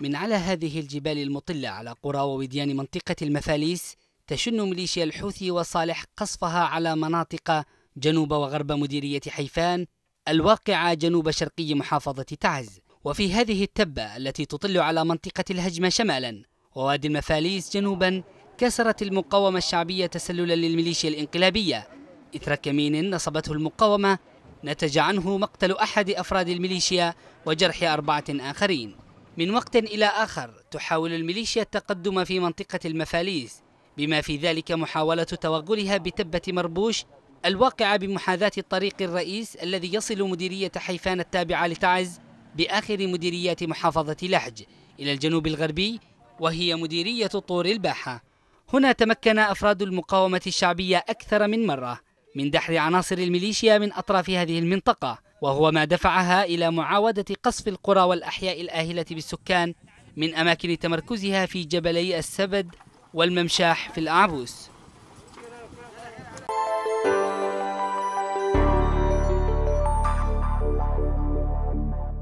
من على هذه الجبال المطلة على قرى ووديان منطقة المفاليس تشن ميليشيا الحوثي وصالح قصفها على مناطق جنوب وغرب مديرية حيفان الواقعة جنوب شرقي محافظة تعز وفي هذه التبة التي تطل على منطقة الهجمة شمالا ووادي المفاليس جنوبا كسرت المقاومة الشعبية تسللا للميليشيا الانقلابية إثر كمين نصبته المقاومة نتج عنه مقتل أحد أفراد الميليشيا وجرح أربعة آخرين من وقت إلى آخر تحاول الميليشيا التقدم في منطقة المفاليس بما في ذلك محاولة توغلها بتبة مربوش الواقعة بمحاذاة الطريق الرئيس الذي يصل مديرية حيفان التابعة لتعز بآخر مديريات محافظة لحج إلى الجنوب الغربي وهي مديرية طور الباحة هنا تمكن أفراد المقاومة الشعبية أكثر من مرة من دحر عناصر الميليشيا من أطراف هذه المنطقة وهو ما دفعها إلى معاودة قصف القرى والأحياء الآهلة بالسكان من أماكن تمركزها في جبلي السبد والممشاح في الأعبوس